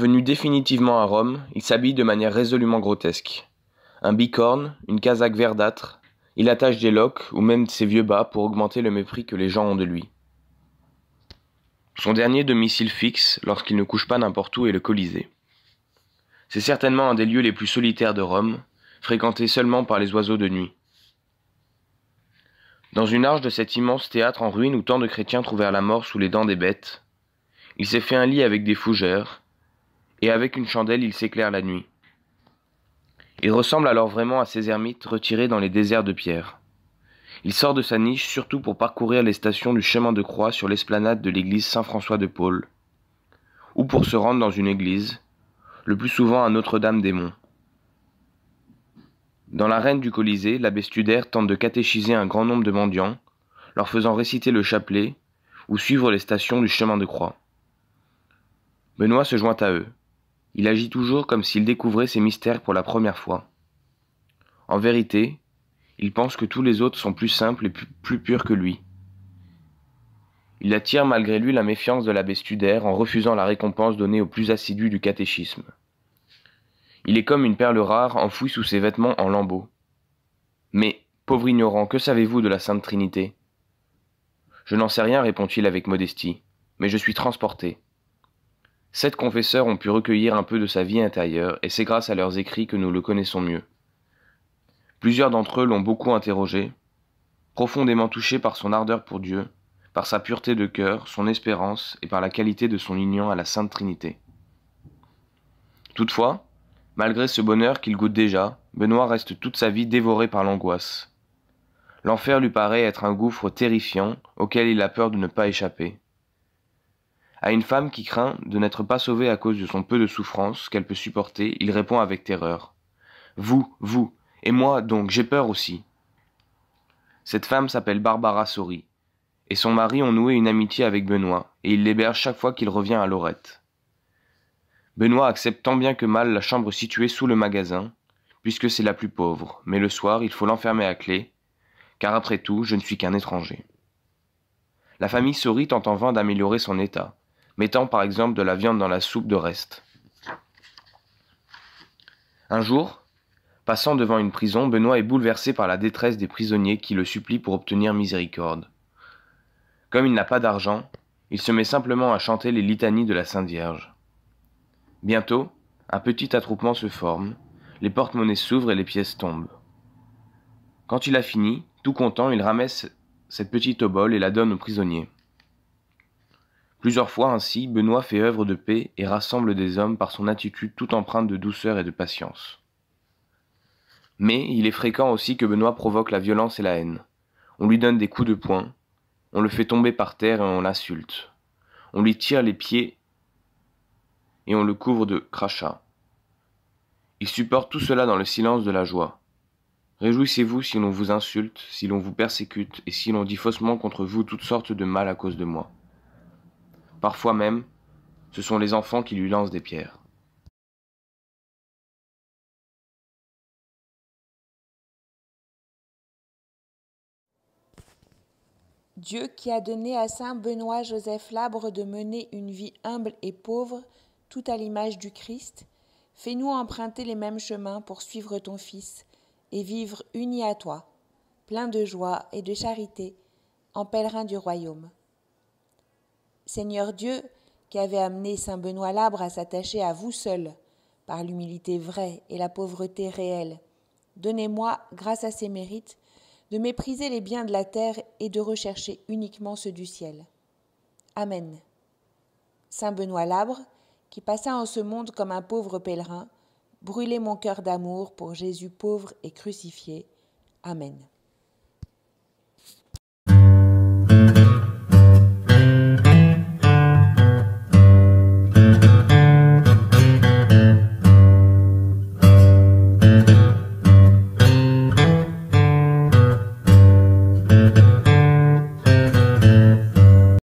Venu définitivement à Rome, il s'habille de manière résolument grotesque. Un bicorne, une casaque verdâtre, il attache des loques ou même ses vieux bas pour augmenter le mépris que les gens ont de lui. Son dernier domicile fixe lorsqu'il ne couche pas n'importe où est le Colisée. C'est certainement un des lieux les plus solitaires de Rome, fréquenté seulement par les oiseaux de nuit. Dans une arche de cet immense théâtre en ruine où tant de chrétiens trouvèrent la mort sous les dents des bêtes, il s'est fait un lit avec des fougères, et avec une chandelle il s'éclaire la nuit. Il ressemble alors vraiment à ces ermites retirés dans les déserts de pierre. Il sort de sa niche surtout pour parcourir les stations du chemin de croix sur l'esplanade de l'église Saint-François de Paul, ou pour se rendre dans une église, le plus souvent à Notre-Dame-des-Monts. Dans l'arène du Colisée, l'abbé Studère tente de catéchiser un grand nombre de mendiants, leur faisant réciter le chapelet ou suivre les stations du chemin de croix. Benoît se joint à eux. Il agit toujours comme s'il découvrait ses mystères pour la première fois. En vérité, il pense que tous les autres sont plus simples et plus purs que lui. Il attire malgré lui la méfiance de l'abbé Studer en refusant la récompense donnée aux plus assidus du catéchisme. Il est comme une perle rare enfouie sous ses vêtements en lambeaux. Mais, pauvre ignorant, que savez-vous de la Sainte Trinité Je n'en sais rien, répond-il avec modestie, mais je suis transporté. Sept confesseurs ont pu recueillir un peu de sa vie intérieure, et c'est grâce à leurs écrits que nous le connaissons mieux. Plusieurs d'entre eux l'ont beaucoup interrogé, profondément touché par son ardeur pour Dieu, par sa pureté de cœur, son espérance et par la qualité de son union à la Sainte Trinité. Toutefois, malgré ce bonheur qu'il goûte déjà, Benoît reste toute sa vie dévoré par l'angoisse. L'enfer lui paraît être un gouffre terrifiant auquel il a peur de ne pas échapper. À une femme qui craint de n'être pas sauvée à cause de son peu de souffrance qu'elle peut supporter, il répond avec terreur. Vous, vous, et moi donc, j'ai peur aussi. Cette femme s'appelle Barbara Sori, et son mari ont noué une amitié avec Benoît, et il l'héberge chaque fois qu'il revient à Lorette. Benoît accepte tant bien que mal la chambre située sous le magasin, puisque c'est la plus pauvre, mais le soir il faut l'enfermer à clé, car après tout je ne suis qu'un étranger. La famille Sori tente en vain d'améliorer son état mettant par exemple de la viande dans la soupe de reste. Un jour, passant devant une prison, Benoît est bouleversé par la détresse des prisonniers qui le supplient pour obtenir miséricorde. Comme il n'a pas d'argent, il se met simplement à chanter les litanies de la Sainte Vierge. Bientôt, un petit attroupement se forme, les porte-monnaies s'ouvrent et les pièces tombent. Quand il a fini, tout content, il ramasse cette petite obole et la donne aux prisonniers. Plusieurs fois ainsi, Benoît fait œuvre de paix et rassemble des hommes par son attitude tout empreinte de douceur et de patience. Mais il est fréquent aussi que Benoît provoque la violence et la haine. On lui donne des coups de poing, on le fait tomber par terre et on l'insulte. On lui tire les pieds et on le couvre de crachats. Il supporte tout cela dans le silence de la joie. Réjouissez-vous si l'on vous insulte, si l'on vous persécute et si l'on dit faussement contre vous toutes sortes de mal à cause de moi. Parfois même, ce sont les enfants qui lui lancent des pierres. Dieu qui a donné à Saint Benoît Joseph Labre de mener une vie humble et pauvre, tout à l'image du Christ, fais-nous emprunter les mêmes chemins pour suivre ton Fils et vivre unis à toi, plein de joie et de charité, en pèlerin du royaume. Seigneur Dieu, qui avait amené saint Benoît Labre à s'attacher à vous seul, par l'humilité vraie et la pauvreté réelle, donnez-moi, grâce à ses mérites, de mépriser les biens de la terre et de rechercher uniquement ceux du ciel. Amen. Saint Benoît Labre, qui passa en ce monde comme un pauvre pèlerin, brûlez mon cœur d'amour pour Jésus pauvre et crucifié. Amen.